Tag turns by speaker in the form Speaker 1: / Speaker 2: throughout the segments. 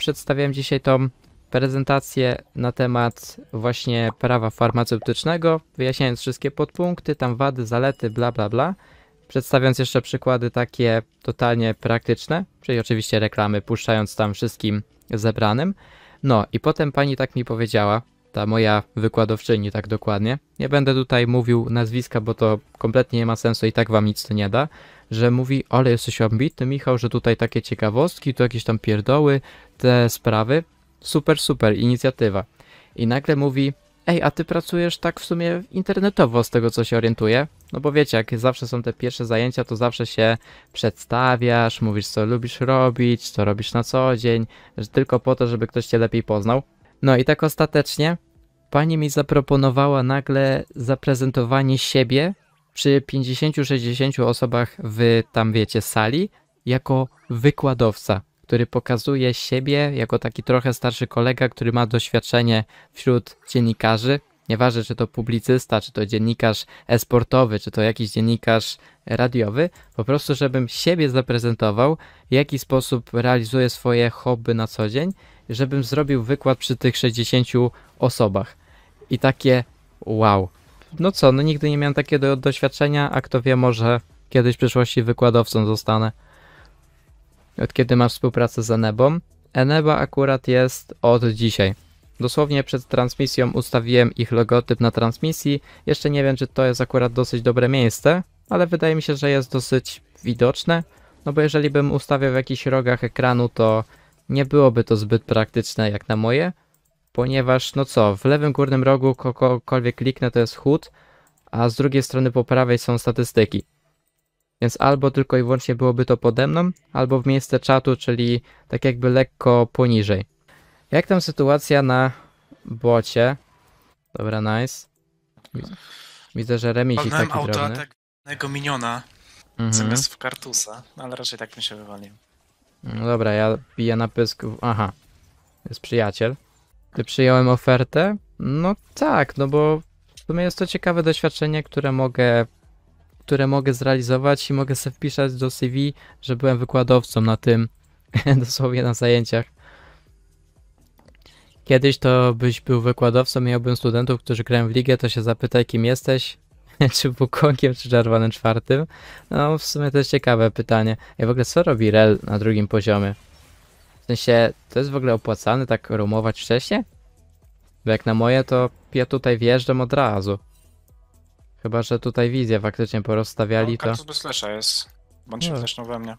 Speaker 1: przedstawiałem dzisiaj tą prezentację na temat właśnie prawa farmaceutycznego, wyjaśniając wszystkie podpunkty, tam wady, zalety, bla bla bla. Przedstawiając jeszcze przykłady takie totalnie praktyczne, czyli oczywiście reklamy, puszczając tam wszystkim zebranym. No i potem pani tak mi powiedziała, ta moja wykładowczyni tak dokładnie, nie będę tutaj mówił nazwiska, bo to kompletnie nie ma sensu i tak wam nic to nie da, że mówi, ale jesteś ambitny Michał, że tutaj takie ciekawostki, tu jakieś tam pierdoły, te sprawy. Super, super, inicjatywa. I nagle mówi, ej, a ty pracujesz tak w sumie internetowo z tego co się orientuję? No bo wiecie, jak zawsze są te pierwsze zajęcia, to zawsze się przedstawiasz, mówisz co lubisz robić, co robisz na co dzień, tylko po to, żeby ktoś cię lepiej poznał. No i tak ostatecznie pani mi zaproponowała nagle zaprezentowanie siebie przy 50-60 osobach w tam wiecie sali jako wykładowca który pokazuje siebie jako taki trochę starszy kolega, który ma doświadczenie wśród dziennikarzy. Nieważne, czy to publicysta, czy to dziennikarz esportowy, czy to jakiś dziennikarz radiowy, po prostu, żebym siebie zaprezentował, w jaki sposób realizuję swoje hobby na co dzień, żebym zrobił wykład przy tych 60 osobach. I takie wow. No co, no nigdy nie miałem takiego doświadczenia, a kto wie, może kiedyś w przyszłości wykładowcą zostanę od kiedy masz współpracę z Enebą. Eneba akurat jest od dzisiaj. Dosłownie przed transmisją ustawiłem ich logotyp na transmisji. Jeszcze nie wiem, czy to jest akurat dosyć dobre miejsce, ale wydaje mi się, że jest dosyć widoczne. No bo jeżeli bym ustawiał w jakichś rogach ekranu, to nie byłoby to zbyt praktyczne jak na moje, ponieważ no co, w lewym górnym rogu kogokolwiek kliknę to jest HUD, a z drugiej strony po prawej są statystyki. Więc albo tylko i wyłącznie byłoby to pode mną, albo w miejsce czatu, czyli tak jakby lekko poniżej. Jak tam sytuacja na bocie? Dobra, nice. Widzę, że remis jest taki drobny.
Speaker 2: atakowanego miniona
Speaker 1: mhm. zamiast
Speaker 2: w kartusa, no ale raczej tak mi się wywalił.
Speaker 1: No dobra, ja piję na pysk. Aha, jest przyjaciel. Ty przyjąłem ofertę? No tak, no bo w sumie jest to ciekawe doświadczenie, które mogę które mogę zrealizować i mogę sobie wpisać do CV, że byłem wykładowcą na tym, dosłownie na zajęciach. Kiedyś to byś był wykładowcą, miałbym studentów, którzy grają w ligę, to się zapytaj, kim jesteś, czy Bukonkiem, czy Czerwonym Czwartym. No, w sumie to jest ciekawe pytanie. I w ogóle, co robi Rel na drugim poziomie? W sensie, to jest w ogóle opłacane tak rumować wcześniej? Bo jak na moje, to ja tutaj wjeżdżam od razu. Chyba, że tutaj wizję faktycznie porozstawiali, no, to... Kaktus
Speaker 2: bez flesza jest. Bądź się No. we mnie.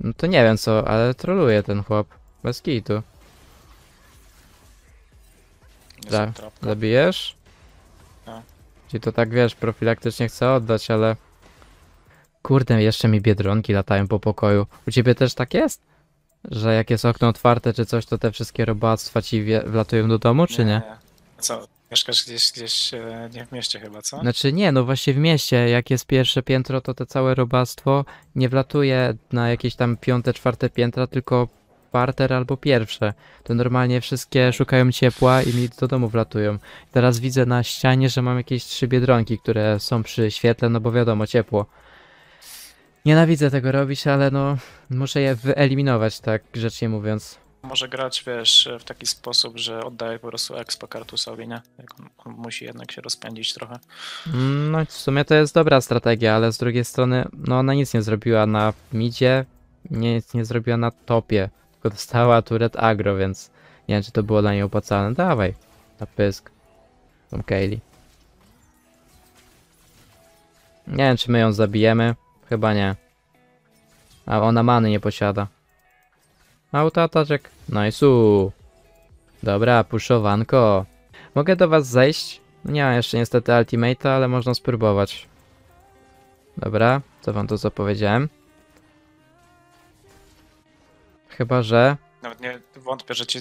Speaker 1: No to nie wiem co, ale troluje ten chłop. Bez kitu. Za- Zabijesz? Tak. Ci to tak wiesz, profilaktycznie chcę oddać, ale... Kurde, jeszcze mi biedronki latają po pokoju. U ciebie też tak jest? Że jak jest okno otwarte czy coś, to te wszystkie robactwa ci wlatują do domu, czy nie? nie?
Speaker 2: Co? Mieszkasz gdzieś, gdzieś e, nie w mieście chyba, co? Znaczy
Speaker 1: nie, no właśnie w mieście. Jak jest pierwsze piętro, to to całe robactwo nie wlatuje na jakieś tam piąte, czwarte piętra, tylko parter albo pierwsze. To normalnie wszystkie szukają ciepła i mi do domu wlatują. Teraz widzę na ścianie, że mam jakieś trzy biedronki, które są przy świetle, no bo wiadomo, ciepło. Nienawidzę tego robić, ale no muszę je wyeliminować, tak grzecznie mówiąc może grać,
Speaker 2: wiesz, w taki sposób, że oddaje po prostu expa kartusowi, nie? On, on musi jednak się rozpędzić trochę.
Speaker 1: Mm, no w sumie to jest dobra strategia, ale z drugiej strony, no ona nic nie zrobiła na midzie, nic nie zrobiła na topie, tylko dostała turet agro, więc nie wiem, czy to było dla niej opłacalne. Dawaj, na pysk. Tą Kaylee. Nie wiem, czy my ją zabijemy. Chyba nie. A ona many nie posiada. Autoataczek. Nice. Dobra, puszowanko. Mogę do was zejść? Nie mam jeszcze niestety ultimate'a, ale można spróbować. Dobra, co wam to zapowiedziałem. Chyba, że...
Speaker 2: Nawet nie wątpię, że ci...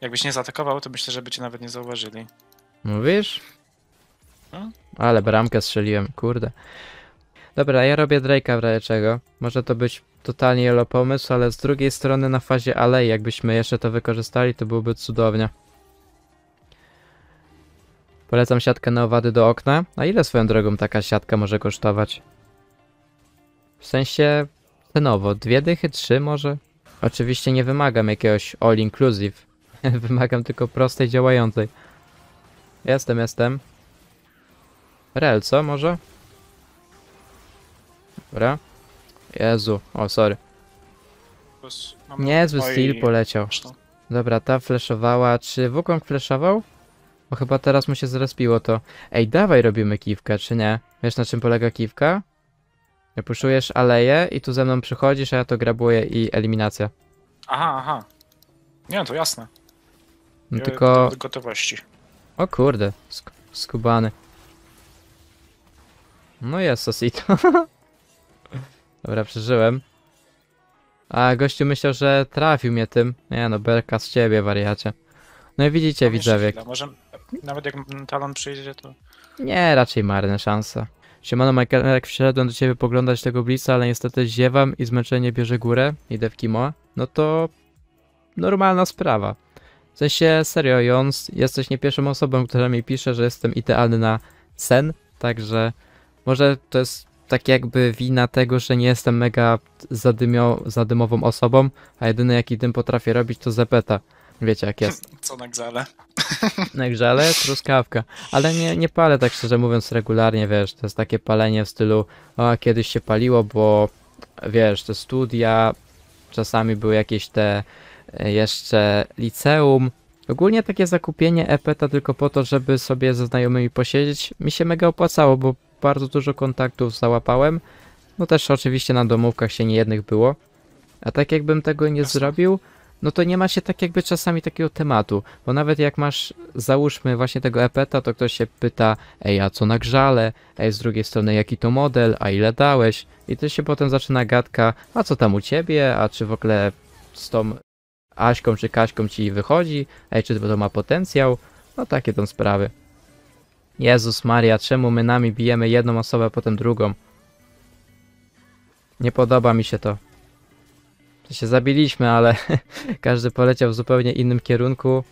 Speaker 2: Jakbyś nie zaatakował, to myślę, że by cię nawet nie zauważyli.
Speaker 1: Mówisz? No. Ale bramkę strzeliłem, kurde. Dobra, ja robię Drake'a w razie czego. Może to być totalnie jelo pomysł, ale z drugiej strony na fazie alei, jakbyśmy jeszcze to wykorzystali, to byłoby cudownie. Polecam siatkę na owady do okna. A ile swoją drogą taka siatka może kosztować? W sensie cenowo, dwie dychy, trzy może? Oczywiście nie wymagam jakiegoś all inclusive. wymagam tylko prostej, działającej. Jestem, jestem. Rel, co może? Dobra. Jezu, o sorry.
Speaker 2: Niezły styl poleciał.
Speaker 1: Dobra, ta fleszowała. Czy Wukong fleszował? Bo chyba teraz mu się zrespiło to. Ej, dawaj robimy kiwkę, czy nie? Wiesz na czym polega kiwka? Puszujesz aleję i tu ze mną przychodzisz, a ja to grabuję i eliminacja.
Speaker 2: Aha, aha. Nie, no to jasne.
Speaker 1: No tylko... Do gotowości. O kurde, sk skubany. No jest, Sosito. Dobra, przeżyłem. A gościu myślał, że trafił mnie tym. Nie no, belka z ciebie, wariacie. No i widzicie, no, widzowie.
Speaker 2: może nawet jak talon przyjdzie, to...
Speaker 1: Nie, raczej marne szanse. Siemano Michael, jak wszedłem do ciebie poglądać tego bliska, ale niestety ziewam i zmęczenie bierze górę, idę w Kimoa, no to normalna sprawa. W sensie, serio, Jons, jesteś nie pierwszą osobą, która mi pisze, że jestem idealny na sen, także może to jest tak jakby wina tego, że nie jestem mega zadymio, zadymową osobą, a jedyny jaki dym potrafię robić to zepeta. Wiecie jak jest. Co na grzale? Na grzale? Truskawka. Ale nie, nie palę tak szczerze mówiąc regularnie, wiesz, to jest takie palenie w stylu o, kiedyś się paliło, bo wiesz, te studia, czasami były jakieś te e, jeszcze liceum. Ogólnie takie zakupienie epeta tylko po to, żeby sobie ze znajomymi posiedzieć, mi się mega opłacało, bo bardzo dużo kontaktów załapałem. No też oczywiście na domówkach się niejednych było. A tak jakbym tego nie zrobił, no to nie ma się tak jakby czasami takiego tematu, bo nawet jak masz, załóżmy właśnie tego epeta, to ktoś się pyta, ej, a co na grzale, ej, z drugiej strony jaki to model, a ile dałeś, i to się potem zaczyna gadka, a co tam u ciebie, a czy w ogóle z tą Aśką czy Kaśką ci wychodzi, ej, czy to ma potencjał, no takie tam sprawy. Jezus Maria, czemu my nami bijemy jedną osobę, potem drugą? Nie podoba mi się to. To się zabiliśmy, ale każdy poleciał w zupełnie innym kierunku.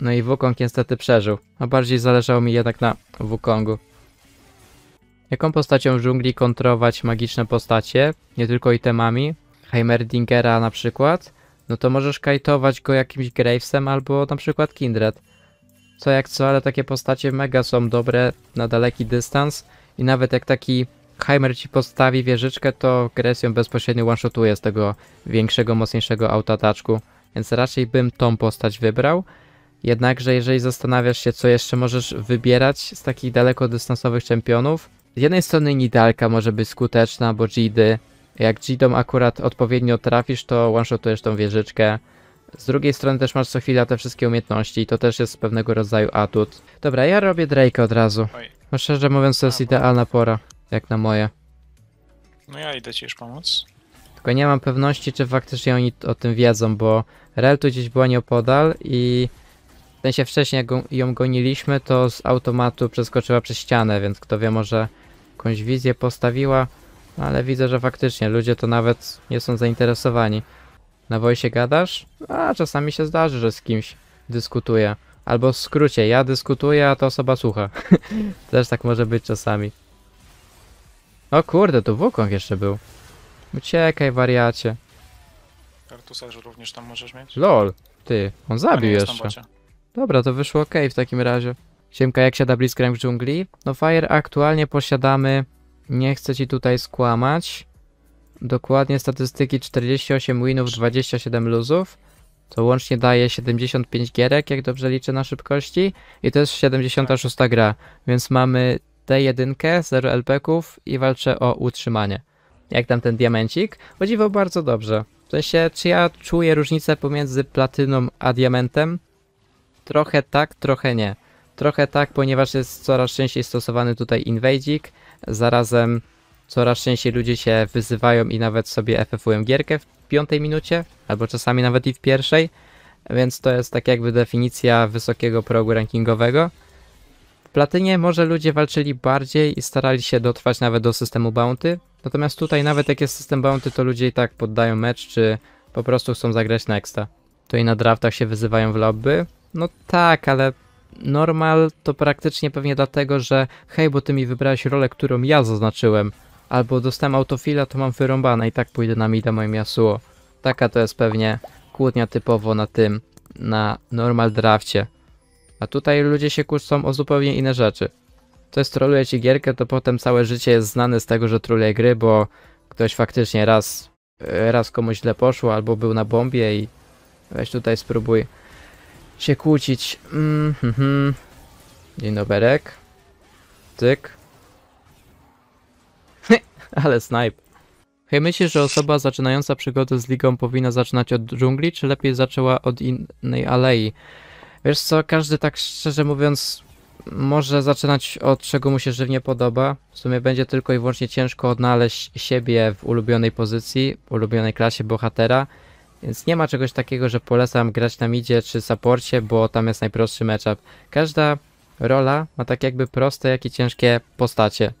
Speaker 1: No i Wukong niestety przeżył, a bardziej zależało mi jednak na Wukongu. Jaką postacią w dżungli kontrować magiczne postacie, nie tylko itemami, Heimerdingera na przykład, no to możesz kajtować go jakimś Gravesem albo na przykład Kindred co jak co, ale takie postacie mega są dobre na daleki dystans i nawet jak taki Heimer ci postawi wieżyczkę, to Gres bezpośrednio one-shotuje z tego większego, mocniejszego autotaczku, więc raczej bym tą postać wybrał. Jednakże jeżeli zastanawiasz się, co jeszcze możesz wybierać z takich dalekodystansowych czempionów, z jednej strony Nidalka może być skuteczna, bo Gidy. Jak Gidą akurat odpowiednio trafisz, to one-shotujesz tą wieżyczkę. Z drugiej strony też masz co chwila te wszystkie umiejętności i to też jest pewnego rodzaju atut. Dobra, ja robię Drake od razu. No szczerze mówiąc to jest idealna pora, jak na moje. No ja idę ci już pomóc. Tylko nie mam pewności, czy faktycznie oni o tym wiedzą, bo Rel tu gdzieś była nieopodal i w sensie wcześniej jak ją goniliśmy, to z automatu przeskoczyła przez ścianę, więc kto wie, może jakąś wizję postawiła, no, ale widzę, że faktycznie ludzie to nawet nie są zainteresowani na wojsie gadasz, a czasami się zdarzy, że z kimś dyskutuję. Albo w skrócie, ja dyskutuję, a ta osoba słucha. Też tak może być czasami. O kurde, tu Wukong jeszcze był. Uciekaj, wariacie.
Speaker 2: Kartusa że również tam możesz mieć? LOL,
Speaker 1: ty, on zabił jeszcze. Dobra, to wyszło ok w takim razie. Siemka, jak siada Blitzcrank w dżungli? No Fire, aktualnie posiadamy... Nie chcę ci tutaj skłamać dokładnie statystyki 48 winów, 27 luzów. To łącznie daje 75 gierek, jak dobrze liczę na szybkości. I to jest 76 gra, więc mamy T1, 0 LP-ków i walczę o utrzymanie. Jak tam ten diamencik? Chodziło bardzo dobrze. W sensie, czy ja czuję różnicę pomiędzy platyną a diamentem? Trochę tak, trochę nie. Trochę tak, ponieważ jest coraz częściej stosowany tutaj inwejdzik, zarazem Coraz częściej ludzie się wyzywają i nawet sobie FFUM gierkę w piątej minucie, albo czasami nawet i w pierwszej, więc to jest tak jakby definicja wysokiego progu rankingowego. W Platynie może ludzie walczyli bardziej i starali się dotrwać nawet do systemu bounty, natomiast tutaj nawet jak jest system bounty, to ludzie i tak poddają mecz, czy po prostu chcą zagrać nexta. To i na draftach się wyzywają w lobby. No tak, ale normal to praktycznie pewnie dlatego, że hej, bo ty mi wybrałeś rolę, którą ja zaznaczyłem, albo dostałem autofila, to mam wyrąbane i tak pójdę na mida moim Yasuo. Taka to jest pewnie kłótnia typowo na tym, na normal drafcie. A tutaj ludzie się kłócą o zupełnie inne rzeczy. Ktoś troluje ci gierkę, to potem całe życie jest znane z tego, że troluje gry, bo ktoś faktycznie raz, raz komuś źle poszło, albo był na bombie i weź tutaj spróbuj się kłócić. Mm, mm, Dzień Tyk. Ale snipe. Hej, myślisz, że osoba zaczynająca przygodę z ligą powinna zaczynać od dżungli, czy lepiej zaczęła od innej alei? Wiesz co, każdy tak szczerze mówiąc może zaczynać od czego mu się żywnie podoba. W sumie będzie tylko i wyłącznie ciężko odnaleźć siebie w ulubionej pozycji, w ulubionej klasie bohatera. Więc nie ma czegoś takiego, że polecam grać na midzie czy saporcie, bo tam jest najprostszy matchup. Każda rola ma tak jakby proste, jak i ciężkie postacie.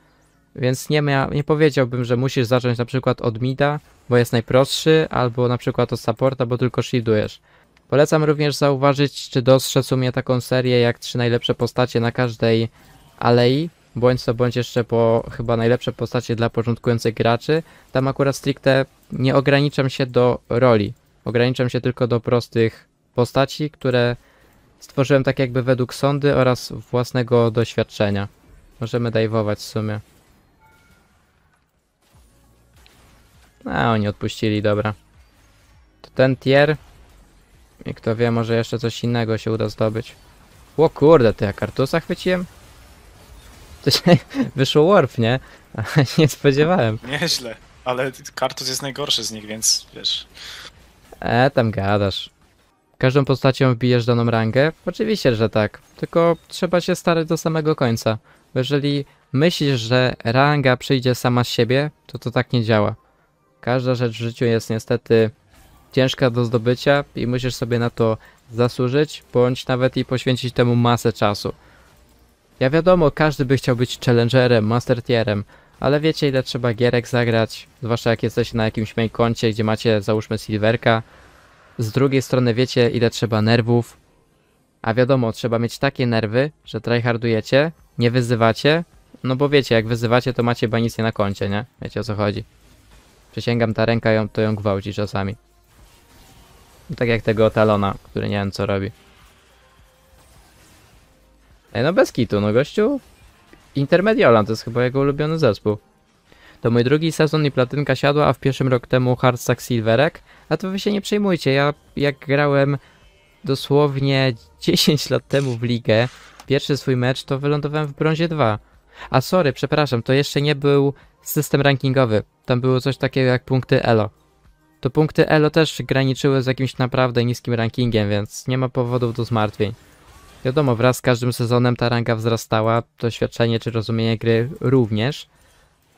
Speaker 1: Więc nie, mia, nie powiedziałbym, że musisz zacząć na przykład od mida, bo jest najprostszy, albo na przykład od supporta, bo tylko shieldujesz. Polecam również zauważyć, czy dostrzec u mnie taką serię jak trzy najlepsze postacie na każdej alei, bądź co bądź jeszcze po chyba najlepsze postacie dla początkujących graczy. Tam akurat stricte nie ograniczam się do roli, ograniczam się tylko do prostych postaci, które stworzyłem tak jakby według sondy oraz własnego doświadczenia. Możemy dajwować w sumie. A, oni odpuścili, dobra. To ten tier... I kto wie, może jeszcze coś innego się uda zdobyć. O kurde, to ja kartusa chwyciłem? To się wyszło warp, nie? nie spodziewałem.
Speaker 2: Nieźle, ale kartus jest najgorszy z nich, więc wiesz...
Speaker 1: E, tam gadasz. Każdą postacią wbijesz daną rangę? Oczywiście, że tak. Tylko trzeba się starać do samego końca. Jeżeli myślisz, że ranga przyjdzie sama z siebie, to to tak nie działa. Każda rzecz w życiu jest niestety ciężka do zdobycia i musisz sobie na to zasłużyć, bądź nawet i poświęcić temu masę czasu. Ja wiadomo, każdy by chciał być challengerem, master tierem, ale wiecie ile trzeba gierek zagrać, zwłaszcza jak jesteście na jakimś main koncie, gdzie macie załóżmy silverka. Z drugiej strony wiecie ile trzeba nerwów, a wiadomo, trzeba mieć takie nerwy, że tryhardujecie, nie wyzywacie, no bo wiecie, jak wyzywacie to macie banicję na koncie, nie? Wiecie o co chodzi. Przysięgam, ta ręka ją, to ją gwałci czasami. Tak jak tego talona, który nie wiem co robi. Ej, no bez kitu, no gościu. Intermediolan to jest chyba jego ulubiony zespół. To mój drugi sezon i platynka siadła, a w pierwszym rok temu Hardstack Silverek. A to wy się nie przejmujcie, ja jak grałem dosłownie 10 lat temu w ligę, pierwszy swój mecz to wylądowałem w brązie 2. A sorry, przepraszam, to jeszcze nie był system rankingowy. Tam było coś takiego jak punkty ELO. To punkty ELO też graniczyły z jakimś naprawdę niskim rankingiem, więc nie ma powodów do zmartwień. Wiadomo, wraz z każdym sezonem ta ranga wzrastała, doświadczenie czy rozumienie gry również,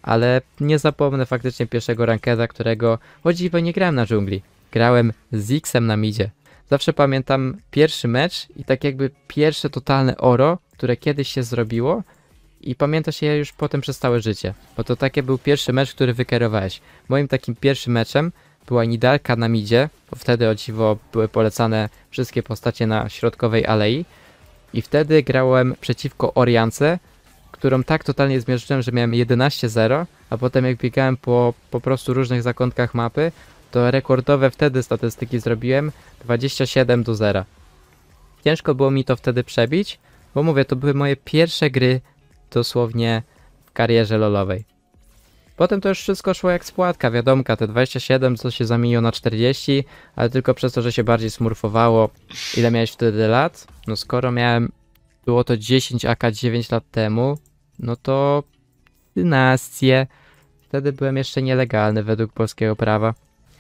Speaker 1: ale nie zapomnę faktycznie pierwszego rankeda, którego o dziwo nie grałem na dżungli. Grałem z Xem na midzie. Zawsze pamiętam pierwszy mecz i tak jakby pierwsze totalne oro, które kiedyś się zrobiło, i pamięta się je już potem przez całe życie, bo to takie był pierwszy mecz, który wykierowałeś. Moim takim pierwszym meczem była Nidalka na midzie, bo wtedy o dziwo były polecane wszystkie postacie na środkowej alei i wtedy grałem przeciwko Oriance, którą tak totalnie zmierzyłem, że miałem 11-0, a potem jak biegałem po po prostu różnych zakątkach mapy, to rekordowe wtedy statystyki zrobiłem 27 do 0. Ciężko było mi to wtedy przebić, bo mówię, to były moje pierwsze gry dosłownie w karierze lolowej. Potem to już wszystko szło jak spłatka, wiadomka, te 27 co się zamieniło na 40, ale tylko przez to, że się bardziej smurfowało. Ile miałeś wtedy lat? No skoro miałem, było to 10 AK 9 lat temu, no to 11. Wtedy byłem jeszcze nielegalny według polskiego prawa.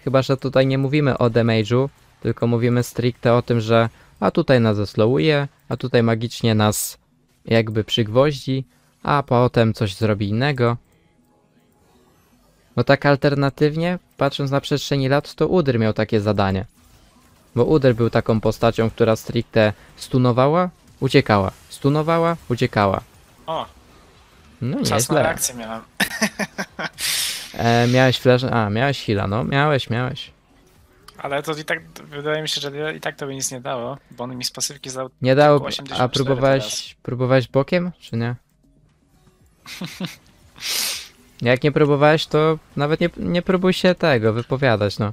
Speaker 1: Chyba, że tutaj nie mówimy o damage'u, tylko mówimy stricte o tym, że a tutaj nas zeslowuje, a tutaj magicznie nas jakby przygwoździ, a potem coś zrobi innego. Bo tak alternatywnie, patrząc na przestrzeni lat, to Udr miał takie zadanie. Bo Udr był taką postacią, która stricte stunowała, uciekała, stunowała, uciekała. O! No nie, Czas na reakcję
Speaker 2: miałem.
Speaker 1: E, miałeś flash, a miałeś heal'a, no miałeś, miałeś.
Speaker 2: Ale to i tak, wydaje mi się, że i tak to by nic nie dało, bo on mi z pasywki za. Nie dało, a próbowałeś,
Speaker 1: próbowałeś bokiem, czy nie? Jak nie próbowałeś, to nawet nie, nie próbuj się tego wypowiadać, no.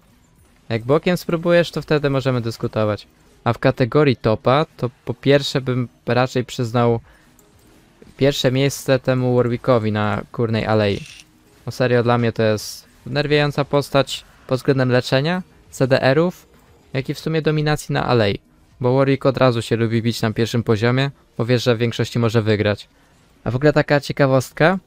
Speaker 1: Jak bokiem spróbujesz, to wtedy możemy dyskutować. A w kategorii topa, to po pierwsze bym raczej przyznał pierwsze miejsce temu Warwickowi na Kurnej Alei. No serio, dla mnie to jest wnerwiająca postać pod względem leczenia, CDR-ów, jak i w sumie dominacji na Alei. Bo Warwick od razu się lubi bić na pierwszym poziomie, bo wiesz, że w większości może wygrać. A w ogóle taka ciekawostka.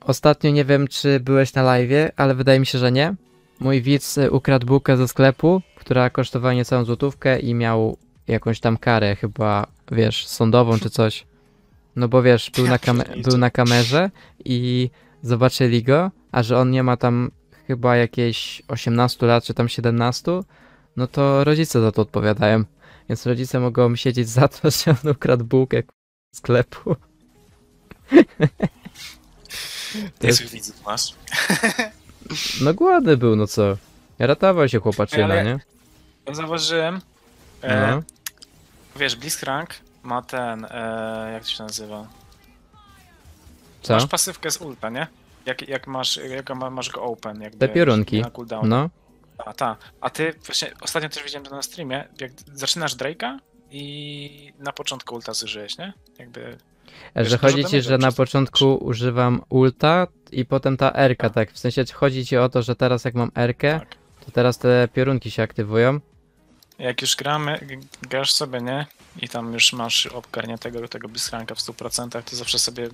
Speaker 1: Ostatnio nie wiem, czy byłeś na live, ale wydaje mi się, że nie. Mój widz y, ukradł bułkę ze sklepu, która kosztowała niecałą złotówkę i miał jakąś tam karę, chyba, wiesz, sądową czy coś. No bo wiesz, był na, był na kamerze i zobaczyli go, a że on nie ma tam chyba jakieś 18 lat, czy tam 17, no to rodzice za to odpowiadają. Więc rodzice mogą siedzieć za to, że on ukradł bułkę sklepu. Też jest... widzów masz. No głodny był, no co? Ratował się chłopaczyna, Ale nie?
Speaker 2: Ja zauważyłem, e, no. wiesz, Blitzcrank ma ten, e, jak to się nazywa? Co? Masz pasywkę z ulta, nie? Jak, jak masz, jak masz go open, jakby. Te piorunki, no. A, ta. A ty właśnie ostatnio też widziałem to na streamie, jak zaczynasz Drake'a i na początku ulta zużyłeś, nie? Jakby Wiesz, że chodzi ci, że
Speaker 1: na początku używam ulta i potem ta Rka, tak. tak? W sensie chodzi ci o to, że teraz jak mam Rkę, Tak. to teraz te piorunki się aktywują.
Speaker 2: Jak już gramy, grasz sobie, nie? I tam już masz obgarniętego tego bystranka w 100%, to zawsze sobie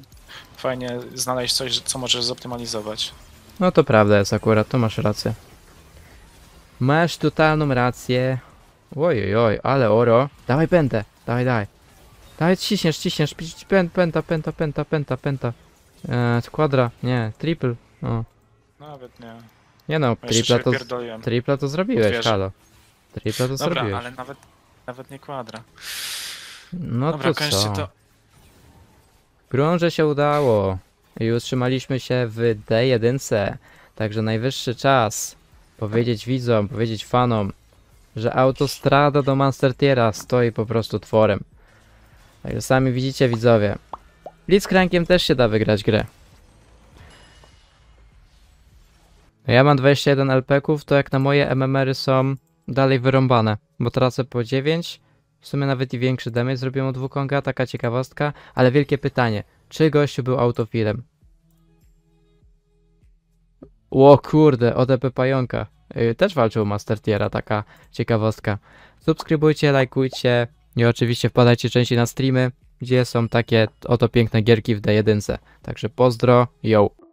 Speaker 2: fajnie znaleźć coś, co możesz zoptymalizować.
Speaker 1: No to prawda jest akurat, to masz rację. Masz totalną rację. Ojojoj, ale oro. Dawaj będę, dawaj, dawaj. Daj, ciśniesz, ciśniesz, pęta, pęta, pęta, pęta, pęta, pęta. Eee, kwadra, nie, triple, o.
Speaker 2: Nawet nie. Nie no, Jeszcze tripla to, tripla to zrobiłeś, Odwierzę. halo. Tripla to Dobra, zrobiłeś. ale nawet, nawet nie kwadra.
Speaker 1: No Dobra, to co? Grąże się udało. I utrzymaliśmy się w D1. Także najwyższy czas powiedzieć widzom, powiedzieć fanom, że autostrada do Monster Tiera stoi po prostu tworem. Także sami widzicie widzowie. Blitzcrankiem też się da wygrać grę. No ja mam 21 LP-ków, to jak na moje MMR-y są dalej wyrąbane, bo tracę po 9. W sumie nawet i większy damage zrobiłem od Wukonga, taka ciekawostka, ale wielkie pytanie, czy gościu był autofilem? Ło kurde, ODP pająka. Yy, też walczył Master Tiera, taka ciekawostka. Subskrybujcie, lajkujcie, i oczywiście wpadajcie częściej na streamy, gdzie są takie oto piękne gierki w D1. Także pozdro, yo!